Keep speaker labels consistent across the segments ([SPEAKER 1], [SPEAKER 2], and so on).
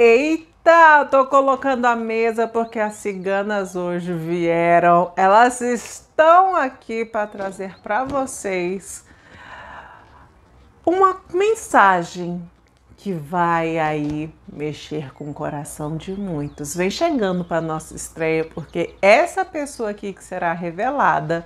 [SPEAKER 1] Eita, tô colocando a mesa porque as ciganas hoje vieram. Elas estão aqui para trazer para vocês uma mensagem que vai aí mexer com o coração de muitos. Vem chegando para nossa estreia porque essa pessoa aqui que será revelada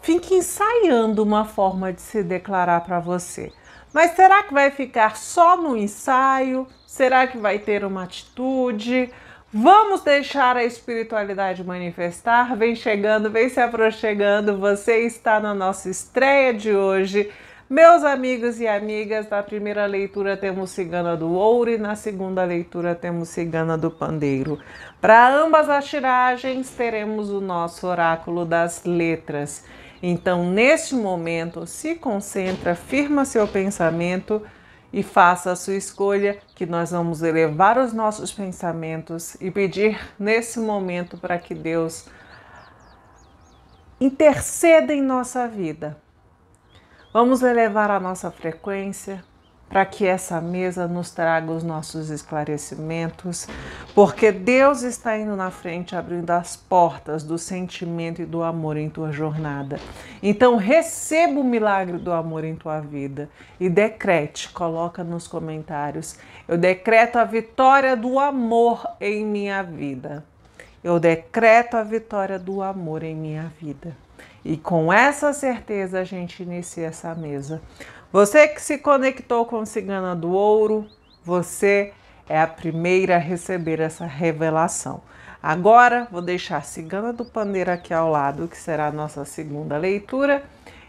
[SPEAKER 1] fica ensaiando uma forma de se declarar para você. Mas será que vai ficar só no ensaio? Será que vai ter uma atitude? Vamos deixar a espiritualidade manifestar? Vem chegando, vem se aproximando. Você está na nossa estreia de hoje. Meus amigos e amigas, na primeira leitura temos Cigana do Ouro e na segunda leitura temos Cigana do Pandeiro. Para ambas as tiragens, teremos o nosso oráculo das letras. Então, neste momento, se concentra, firma seu pensamento e faça a sua escolha, que nós vamos elevar os nossos pensamentos e pedir nesse momento para que Deus interceda em nossa vida. Vamos elevar a nossa frequência, para que essa mesa nos traga os nossos esclarecimentos, porque Deus está indo na frente abrindo as portas do sentimento e do amor em tua jornada. Então receba o milagre do amor em tua vida e decrete, coloca nos comentários, eu decreto a vitória do amor em minha vida. Eu decreto a vitória do amor em minha vida. E com essa certeza a gente inicia essa mesa. Você que se conectou com Cigana do Ouro, você é a primeira a receber essa revelação. Agora vou deixar a Cigana do Pandeiro aqui ao lado, que será a nossa segunda leitura,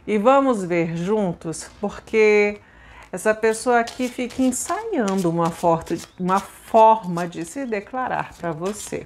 [SPEAKER 1] e vamos ver juntos, porque essa pessoa aqui fica ensaiando uma, forte, uma forma de se declarar para você.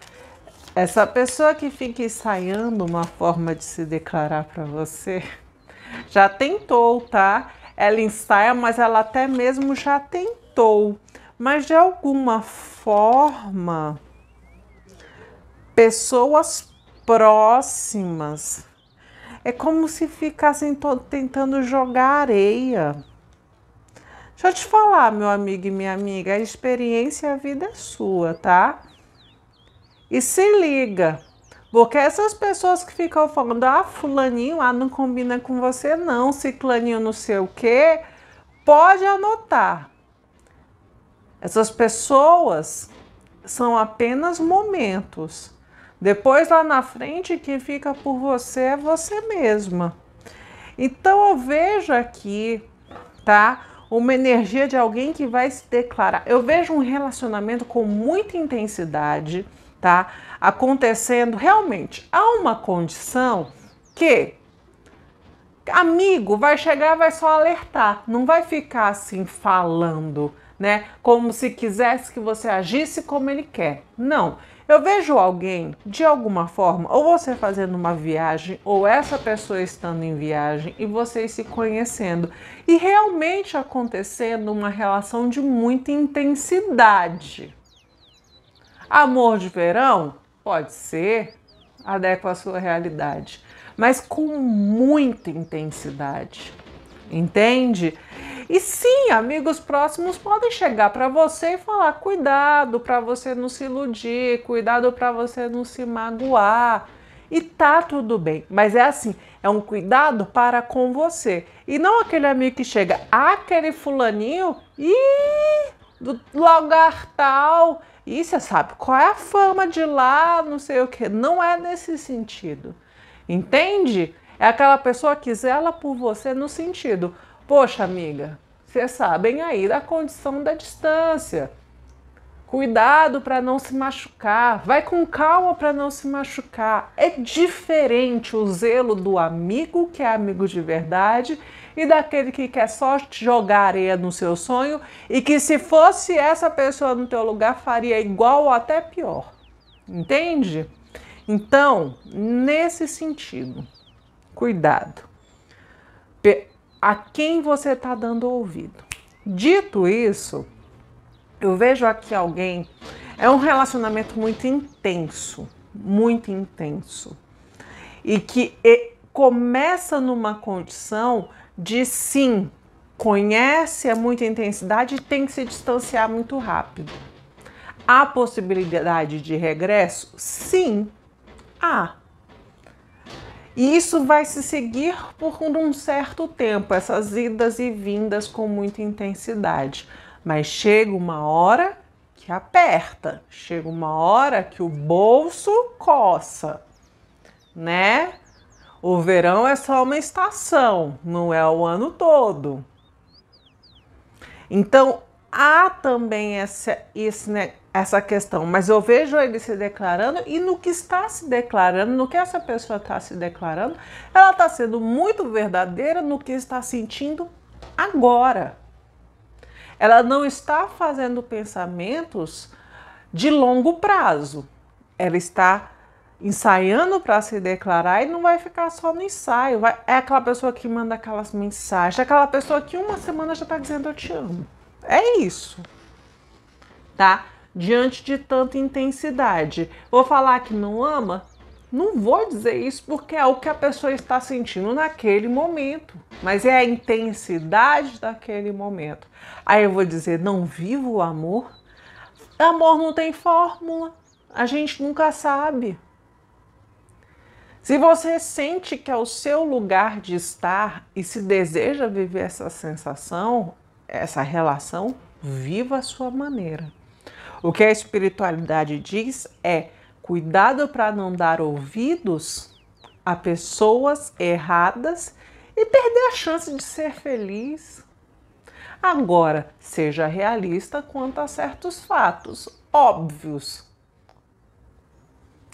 [SPEAKER 1] Essa pessoa que fica ensaiando uma forma de se declarar para você, já tentou, tá? Ela ensaia, mas ela até mesmo já tentou. Mas de alguma forma, pessoas próximas. É como se ficassem tentando jogar areia. Deixa eu te falar, meu amigo e minha amiga, a experiência, a vida é sua, tá? E se liga, porque essas pessoas que ficam falando, ah, fulaninho, ah, não combina com você não, ciclaninho não sei o quê, pode anotar. Essas pessoas são apenas momentos. Depois lá na frente, quem fica por você é você mesma. Então eu vejo aqui, tá? Uma energia de alguém que vai se declarar. Eu vejo um relacionamento com muita intensidade tá? Acontecendo realmente há uma condição que amigo vai chegar, vai só alertar, não vai ficar assim falando, né? Como se quisesse que você agisse como ele quer. Não. Eu vejo alguém de alguma forma, ou você fazendo uma viagem, ou essa pessoa estando em viagem e vocês se conhecendo e realmente acontecendo uma relação de muita intensidade Amor de verão? Pode ser, adequa à sua realidade, mas com muita intensidade. Entende? E sim, amigos próximos podem chegar para você e falar: cuidado para você não se iludir, cuidado para você não se magoar. E tá tudo bem, mas é assim, é um cuidado para com você. E não aquele amigo que chega, ah, aquele fulaninho e do lugar tal. E você sabe qual é a fama de lá, não sei o que. Não é nesse sentido. Entende? É aquela pessoa que zela por você no sentido. Poxa, amiga, vocês sabem aí da condição da distância. Cuidado para não se machucar, vai com calma para não se machucar. É diferente o zelo do amigo que é amigo de verdade e daquele que quer só te jogar areia no seu sonho e que se fosse essa pessoa no teu lugar faria igual ou até pior. Entende? Então, nesse sentido, cuidado a quem você está dando ouvido. Dito isso, eu vejo aqui alguém. É um relacionamento muito intenso, muito intenso. E que e começa numa condição de sim, conhece a é muita intensidade e tem que se distanciar muito rápido. Há possibilidade de regresso? Sim, há. E isso vai se seguir por um certo tempo, essas idas e vindas com muita intensidade. Mas chega uma hora que aperta, chega uma hora que o bolso coça, né? O verão é só uma estação, não é o ano todo. Então há também essa, esse, né, essa questão, mas eu vejo ele se declarando e no que está se declarando, no que essa pessoa está se declarando, ela está sendo muito verdadeira no que está sentindo agora ela não está fazendo pensamentos de longo prazo. Ela está ensaiando para se declarar e não vai ficar só no ensaio. Vai, é aquela pessoa que manda aquelas mensagens, é aquela pessoa que uma semana já está dizendo eu te amo. É isso, tá? Diante de tanta intensidade. Vou falar que não ama? Não vou dizer isso porque é o que a pessoa está sentindo naquele momento, mas é a intensidade daquele momento. Aí eu vou dizer: não vivo o amor? Amor não tem fórmula, a gente nunca sabe. Se você sente que é o seu lugar de estar e se deseja viver essa sensação, essa relação, viva a sua maneira. O que a espiritualidade diz é Cuidado para não dar ouvidos a pessoas erradas e perder a chance de ser feliz. Agora, seja realista quanto a certos fatos óbvios.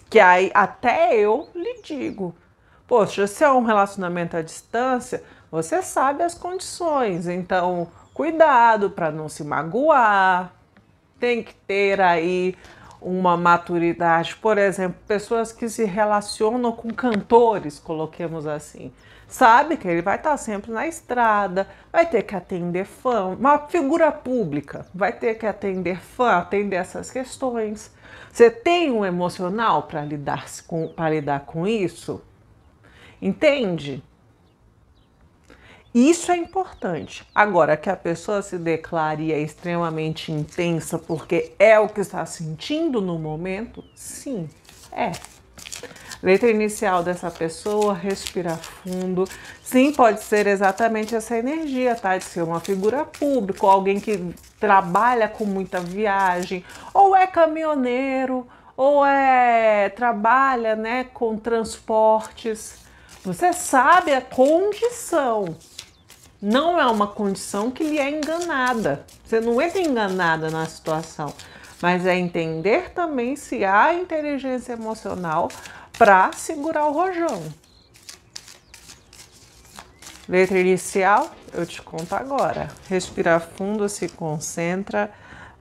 [SPEAKER 1] Que aí até eu lhe digo. Poxa, se é um relacionamento à distância, você sabe as condições, então cuidado para não se magoar. Tem que ter aí uma maturidade. Por exemplo, pessoas que se relacionam com cantores, coloquemos assim. Sabe que ele vai estar tá sempre na estrada, vai ter que atender fã, uma figura pública, vai ter que atender fã, atender essas questões. Você tem um emocional para lidar com para lidar com isso? Entende? Isso é importante. Agora, que a pessoa se declare extremamente intensa porque é o que está sentindo no momento, sim, é. Letra inicial dessa pessoa, respira fundo. Sim, pode ser exatamente essa energia, tá? De ser uma figura pública, ou alguém que trabalha com muita viagem, ou é caminhoneiro, ou é trabalha, né, com transportes. Você sabe a condição não é uma condição que lhe é enganada. Você não é entra enganada na situação, mas é entender também se há inteligência emocional para segurar o rojão. Letra inicial, eu te conto agora. Respira fundo, se concentra.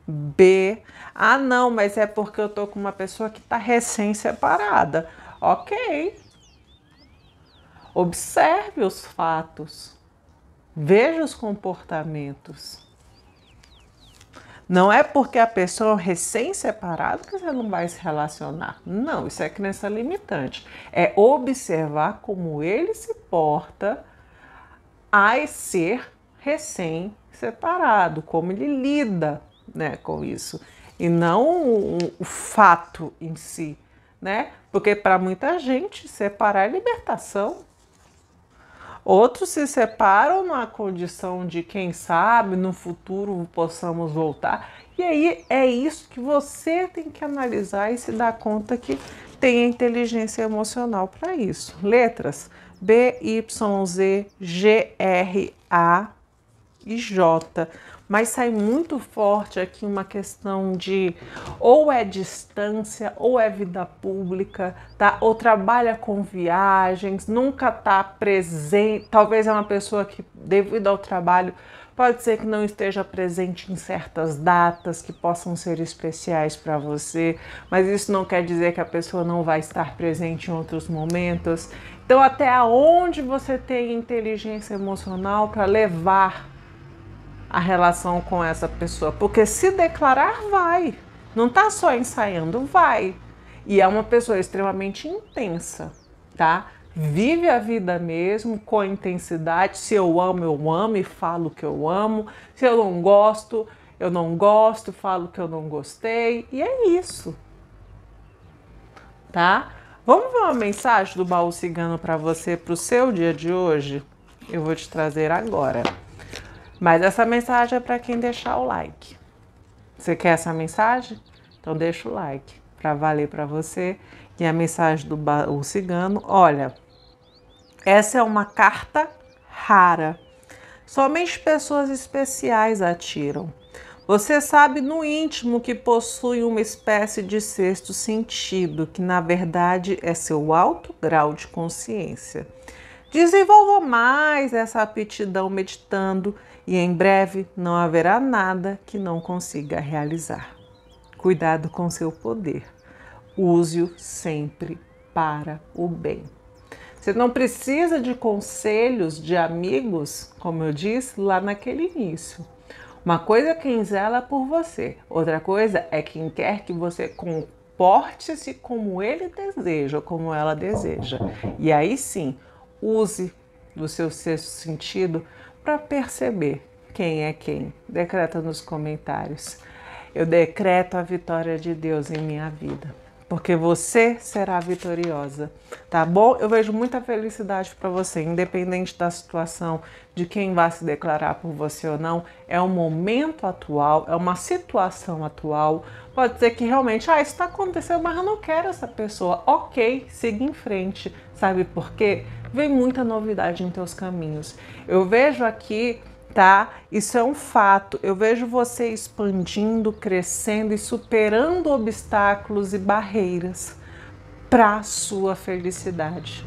[SPEAKER 1] B. Ah, não, mas é porque eu tô com uma pessoa que tá recém-separada. Ok. Observe os fatos. Veja os comportamentos. Não é porque a pessoa é recém-separada que você não vai se relacionar. Não, isso é crença limitante. É observar como ele se porta a ser recém-separado, como ele lida né, com isso. E não o, fato em si, né? Porque para muita gente, separar é libertação. Outros se separam na condição de quem sabe no futuro possamos voltar. E aí é isso que você tem que analisar e se dar conta que tem a inteligência emocional para isso. Letras B, Y, Z, G, R, A e J mas sai muito forte aqui uma questão de ou é distância ou é vida pública, tá? Ou trabalha com viagens, nunca tá presente, talvez é uma pessoa que devido ao trabalho pode ser que não esteja presente em certas datas que possam ser especiais para você, mas isso não quer dizer que a pessoa não vai estar presente em outros momentos. Então, até onde você tem inteligência emocional para levar a relação com essa pessoa. Porque se declarar, vai. Não tá só ensaiando, vai. E é uma pessoa extremamente intensa, tá? Vive a vida mesmo com intensidade. Se eu amo, eu amo e falo que eu amo. Se eu não gosto, eu não gosto, falo que eu não gostei. E é isso. Tá? Vamos ver uma mensagem do baú cigano para você, para o seu dia de hoje? Eu vou te trazer agora. Mas essa mensagem é para quem deixar o like. Você quer essa mensagem? Então deixa o like para valer para você. E a mensagem do cigano, olha, essa é uma carta rara. Somente pessoas especiais atiram. Você sabe no íntimo que possui uma espécie de sexto sentido, que na verdade é seu alto grau de consciência. Desenvolva mais essa aptidão meditando e em breve não haverá nada que não consiga realizar. Cuidado com seu poder, use-o sempre para o bem. Você não precisa de conselhos de amigos, como eu disse lá naquele início. Uma coisa é quem zela por você, outra coisa é quem quer que você comporte-se como ele deseja, como ela deseja. E aí sim, use do seu sexto sentido para perceber quem é quem. Decreta nos comentários. Eu decreto a vitória de Deus em minha vida porque você será vitoriosa, tá bom? Eu vejo muita felicidade para você, independente da situação de quem vai se declarar por você ou não. É um momento atual, é uma situação atual. Pode ser que realmente, ah, isso está acontecendo, mas eu não quero essa pessoa. Ok, siga em frente, sabe por quê? Vem muita novidade em teus caminhos. Eu vejo aqui tá? Isso é um fato. Eu vejo você expandindo, crescendo e superando obstáculos e barreiras para sua felicidade.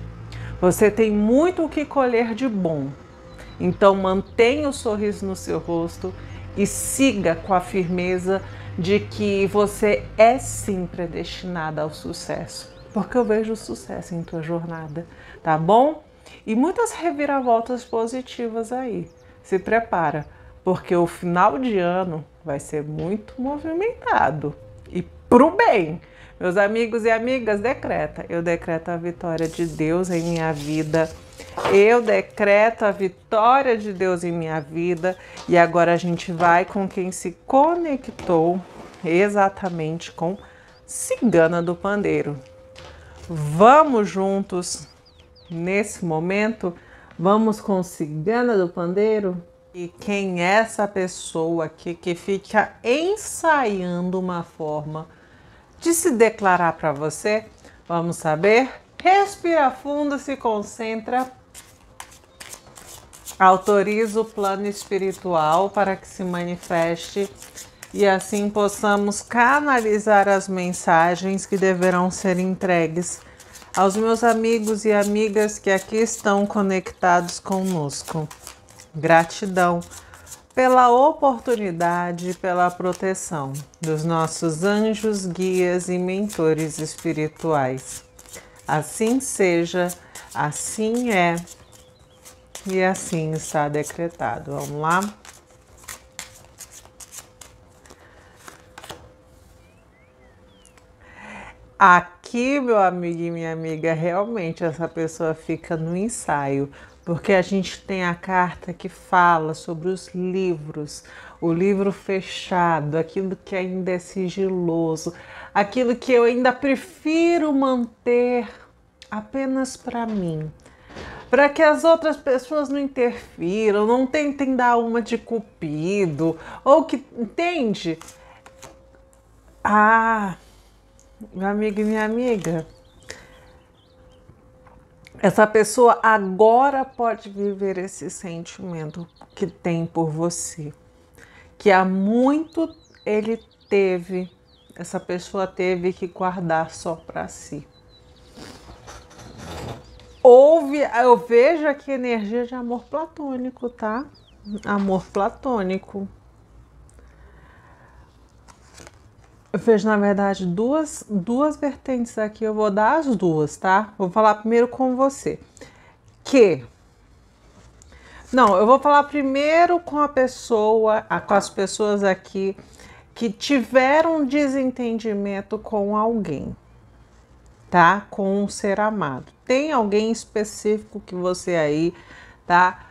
[SPEAKER 1] Você tem muito o que colher de bom. Então mantenha o sorriso no seu rosto e siga com a firmeza de que você é sim predestinada ao sucesso, porque eu vejo sucesso em tua jornada, tá bom? E muitas reviravoltas positivas aí se prepara, porque o final de ano vai ser muito movimentado e pro bem. Meus amigos e amigas, decreta. Eu decreto a vitória de Deus em minha vida. Eu decreto a vitória de Deus em minha vida. E agora a gente vai com quem se conectou exatamente com Cigana do Pandeiro. Vamos juntos nesse momento Vamos com Cigana do Pandeiro? E quem é essa pessoa aqui que fica ensaiando uma forma de se declarar para você? Vamos saber? Respira fundo, se concentra. Autoriza o plano espiritual para que se manifeste e assim possamos canalizar as mensagens que deverão ser entregues aos meus amigos e amigas que aqui estão conectados conosco. Gratidão pela oportunidade e pela proteção dos nossos anjos, guias e mentores espirituais. Assim seja, assim é e assim está decretado. Vamos lá? Aqui aqui, meu amigo e minha amiga, realmente essa pessoa fica no ensaio, porque a gente tem a carta que fala sobre os livros, o livro fechado, aquilo que ainda é sigiloso, aquilo que eu ainda prefiro manter apenas para mim, para que as outras pessoas não interfiram, não tentem dar uma de cupido, ou que, entende? Ah, meu amigo e minha amiga, essa pessoa agora pode viver esse sentimento que tem por você, que há muito ele teve, essa pessoa teve que guardar só para si. Houve, eu vejo aqui energia de amor platônico, tá? Amor platônico. Eu vejo, na verdade, duas, duas vertentes aqui. Eu vou dar as duas, tá? Vou falar primeiro com você. Que. Não, eu vou falar primeiro com a pessoa, com as pessoas aqui que tiveram um desentendimento com alguém, tá? Com um ser amado. Tem alguém específico que você aí, tá?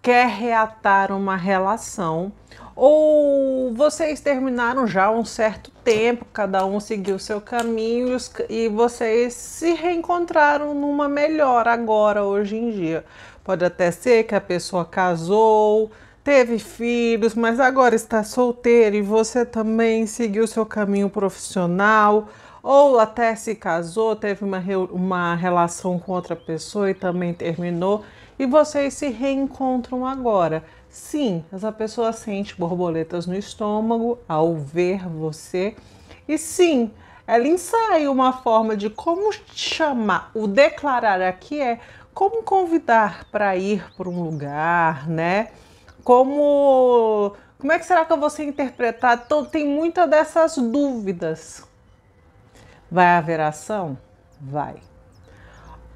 [SPEAKER 1] Quer reatar uma relação ou vocês terminaram já há um certo tempo, cada um seguiu seu caminho e vocês se reencontraram numa melhor agora, hoje em dia. Pode até ser que a pessoa casou, teve filhos, mas agora está solteira e você também seguiu seu caminho profissional ou até se casou, teve uma, uma relação com outra pessoa e também terminou, e vocês se reencontram agora. Sim, essa pessoa sente borboletas no estômago ao ver você. E sim, ela ensaia uma forma de como chamar. O declarar aqui é como convidar para ir para um lugar, né? Como como é que será que eu vou ser interpretado? Então tem muita dessas dúvidas. Vai haver ação? Vai.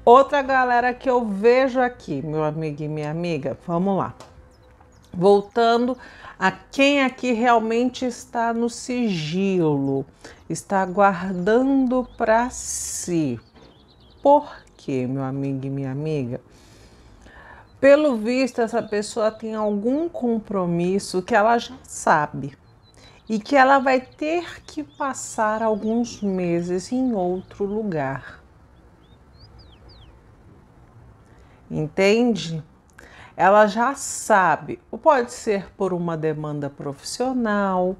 [SPEAKER 1] Outra galera que eu vejo aqui, meu amigo e minha amiga, vamos lá voltando a quem aqui realmente está no sigilo, está guardando para si. Por quê, meu amigo e minha amiga? Pelo visto, essa pessoa tem algum compromisso que ela já sabe e que ela vai ter que passar alguns meses em outro lugar. Entende? ela já sabe, ou pode ser por uma demanda profissional,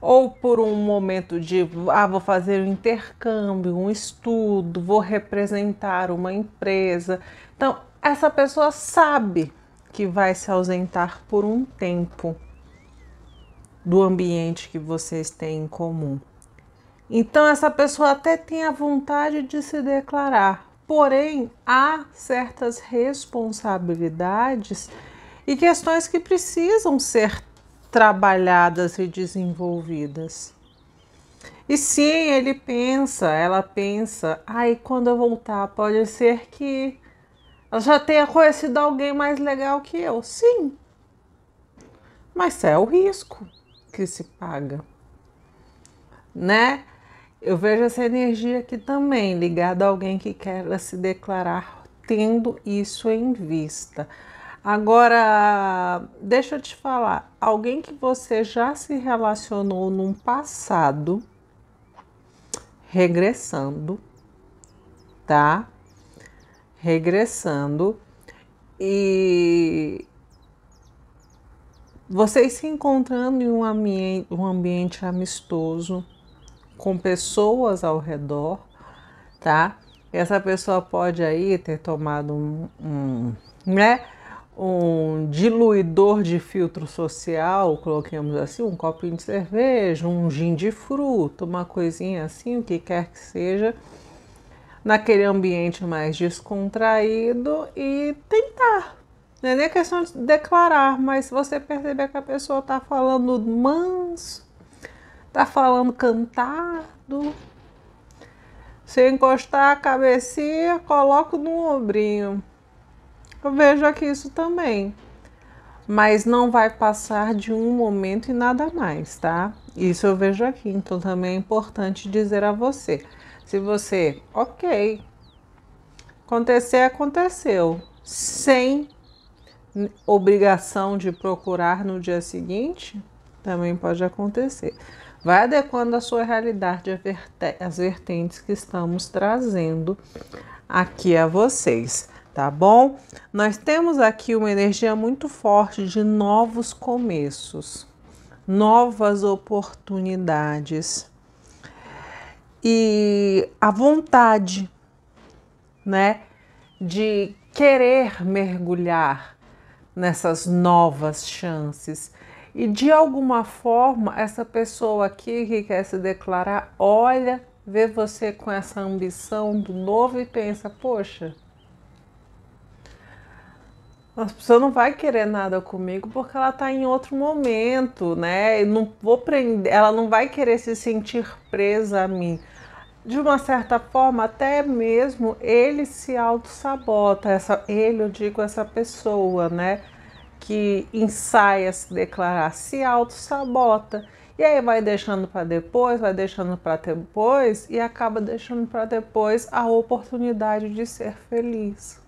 [SPEAKER 1] ou por um momento de ah, vou fazer um intercâmbio, um estudo, vou representar uma empresa. Então, essa pessoa sabe que vai se ausentar por um tempo do ambiente que vocês têm em comum. Então, essa pessoa até tem a vontade de se declarar, Porém, há certas responsabilidades e questões que precisam ser trabalhadas e desenvolvidas. E sim, ele pensa, ela pensa, ai, quando eu voltar, pode ser que ela já tenha conhecido alguém mais legal que eu. Sim. Mas é o risco que se paga, né? Eu vejo essa energia aqui também ligada a alguém que quer se declarar tendo isso em vista. Agora, deixa eu te falar, alguém que você já se relacionou num passado, regressando, tá? Regressando e vocês se encontrando em um ambiente, um ambiente amistoso, com pessoas ao redor, tá? Essa pessoa pode aí ter tomado um, um né? um diluidor de filtro social, coloquemos assim, um copinho de cerveja, um gin de fruta, uma coisinha assim, o que quer que seja, naquele ambiente mais descontraído e tentar. Não é nem questão de declarar, mas se você perceber que a pessoa está falando manso, Tá falando cantado. Se eu encostar a cabecinha, coloco no ombrinho. Eu vejo aqui isso também. Mas não vai passar de um momento e nada mais, tá? Isso eu vejo aqui. Então também é importante dizer a você. Se você, ok, acontecer, aconteceu. Sem obrigação de procurar no dia seguinte, também pode acontecer vai adequando a sua realidade às vertentes que estamos trazendo aqui a vocês, tá bom? Nós temos aqui uma energia muito forte de novos começos, novas oportunidades e a vontade, né, de querer mergulhar nessas novas chances, e de alguma forma, essa pessoa aqui que quer se declarar olha, vê você com essa ambição do novo e pensa: poxa, a pessoa não vai querer nada comigo porque ela está em outro momento, né? Eu não vou prender, ela não vai querer se sentir presa a mim. De uma certa forma, até mesmo ele se auto-sabota, essa, ele, eu digo, essa pessoa, né? que ensaia se declarar, se auto-sabota. E aí vai deixando para depois, vai deixando para depois e acaba deixando para depois a oportunidade de ser feliz.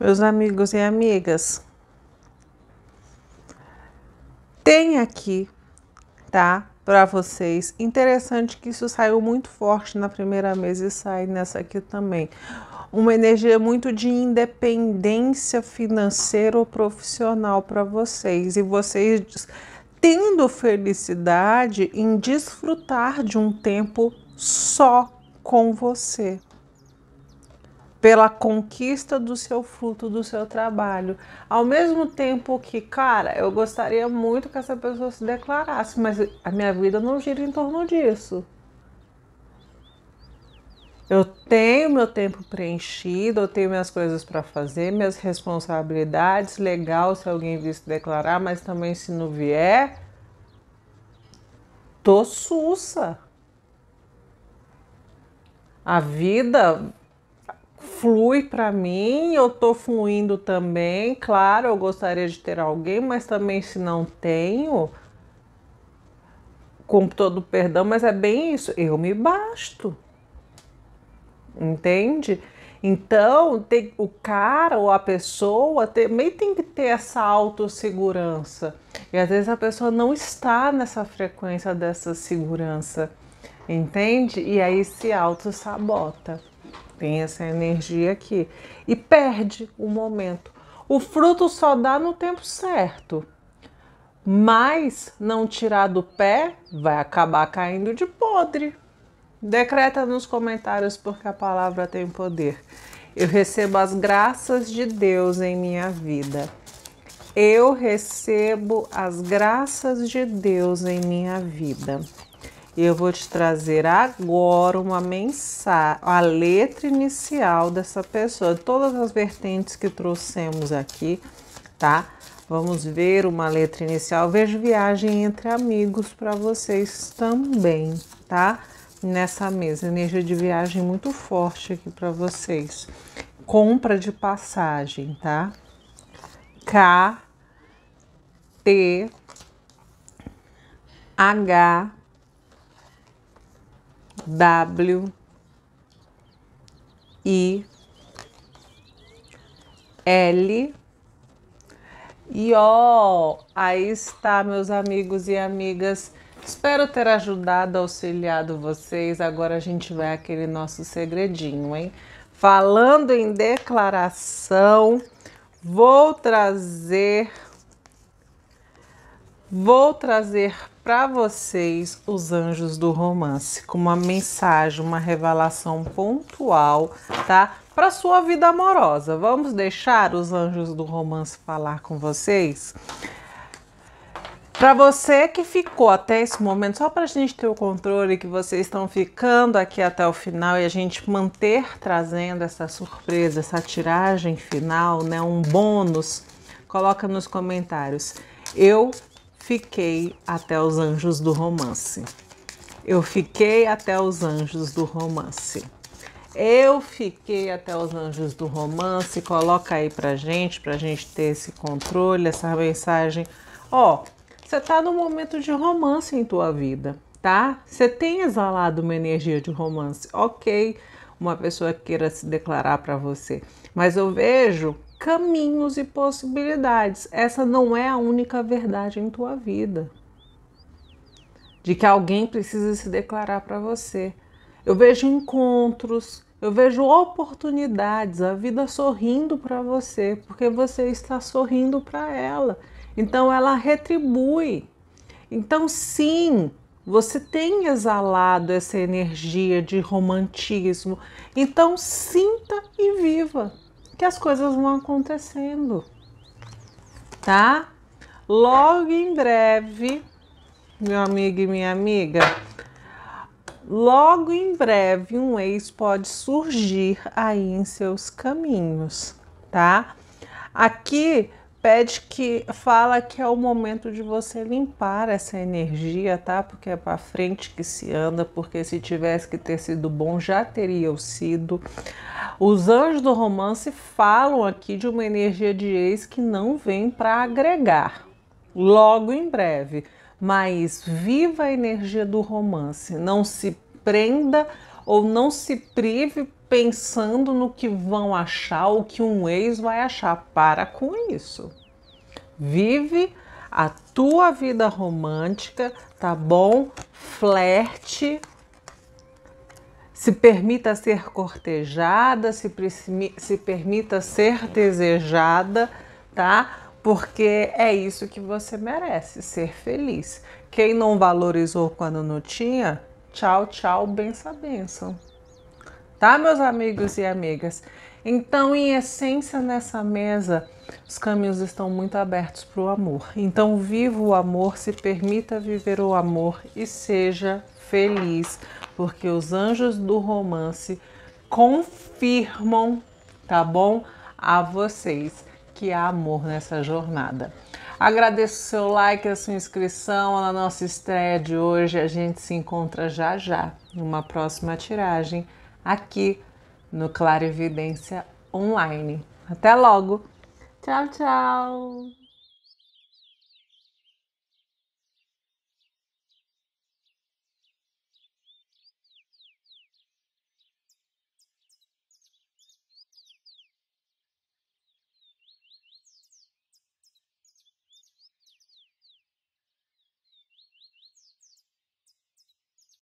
[SPEAKER 1] Meus amigos e amigas, tem aqui, tá? Para vocês, interessante que isso saiu muito forte na primeira mesa e sai nessa aqui também uma energia muito de independência financeira ou profissional para vocês e vocês tendo felicidade em desfrutar de um tempo só com você. Pela conquista do seu fruto, do seu trabalho. Ao mesmo tempo que, cara, eu gostaria muito que essa pessoa se declarasse, mas a minha vida não gira em torno disso. Eu tenho meu tempo preenchido, eu tenho minhas coisas para fazer, minhas responsabilidades. Legal se alguém se declarar, mas também se não vier, tô sussa. A vida flui para mim, eu tô fluindo também. Claro, eu gostaria de ter alguém, mas também se não tenho, com todo perdão, mas é bem isso, eu me basto entende? Então, tem, o cara ou a pessoa também tem que ter essa autossegurança. E às vezes a pessoa não está nessa frequência dessa segurança, entende? E aí se auto-sabota. Tem essa energia aqui. E perde o momento. O fruto só dá no tempo certo. Mas não tirar do pé, vai acabar caindo de podre. Decreta nos comentários porque a palavra tem poder. Eu recebo as graças de Deus em minha vida. Eu recebo as graças de Deus em minha vida. Eu vou te trazer agora uma mensagem, a letra inicial dessa pessoa, todas as vertentes que trouxemos aqui, tá? Vamos ver uma letra inicial. Vejo viagem entre amigos para vocês também, tá? nessa mesa. Energia de viagem muito forte aqui para vocês. Compra de passagem, tá? K T H W I L e ó, aí está meus amigos e amigas Espero ter ajudado, auxiliado vocês. Agora a gente vai aquele nosso segredinho, hein? Falando em declaração, vou trazer vou trazer para vocês os anjos do romance com uma mensagem, uma revelação pontual, tá? Para sua vida amorosa. Vamos deixar os anjos do romance falar com vocês? Para você que ficou até esse momento, só para a gente ter o controle que vocês estão ficando aqui até o final e a gente manter trazendo essa surpresa, essa tiragem final, né, um bônus, coloca nos comentários. Eu fiquei até os anjos do romance. Eu fiquei até os anjos do romance. Eu fiquei até os anjos do romance. Coloca aí pra gente, pra gente ter esse controle, essa mensagem. Ó, oh, você está num momento de romance em tua vida, tá? Você tem exalado uma energia de romance, ok? Uma pessoa queira se declarar para você, mas eu vejo caminhos e possibilidades. Essa não é a única verdade em tua vida. De que alguém precisa se declarar para você. Eu vejo encontros, eu vejo oportunidades, a vida sorrindo para você, porque você está sorrindo para ela. Então ela retribui. Então, sim, você tem exalado essa energia de romantismo. Então, sinta e viva que as coisas vão acontecendo. Tá? Logo em breve, meu amigo e minha amiga, logo em breve um ex pode surgir aí em seus caminhos, tá? Aqui pede que fala que é o momento de você limpar essa energia, tá? Porque é para frente que se anda, porque se tivesse que ter sido bom, já teria sido. Os anjos do romance falam aqui de uma energia de ex que não vem para agregar. Logo em breve, mas viva a energia do romance, não se prenda ou não se prive pensando no que vão achar, o que um ex vai achar. Para com isso. Vive a tua vida romântica, tá bom? Flerte. Se permita ser cortejada, se, se permita ser desejada, tá? Porque é isso que você merece, ser feliz. Quem não valorizou quando não tinha, tchau, tchau, benção, benção tá, meus amigos e amigas? Então, em essência, nessa mesa, os caminhos estão muito abertos para o amor. Então, viva o amor, se permita viver o amor e seja feliz, porque os anjos do romance confirmam, tá bom? A vocês que há amor nessa jornada. Agradeço o seu like, a sua inscrição na nossa estreia de hoje. A gente se encontra já já numa próxima tiragem aqui no Clarividência Online. Até logo! Tchau, tchau!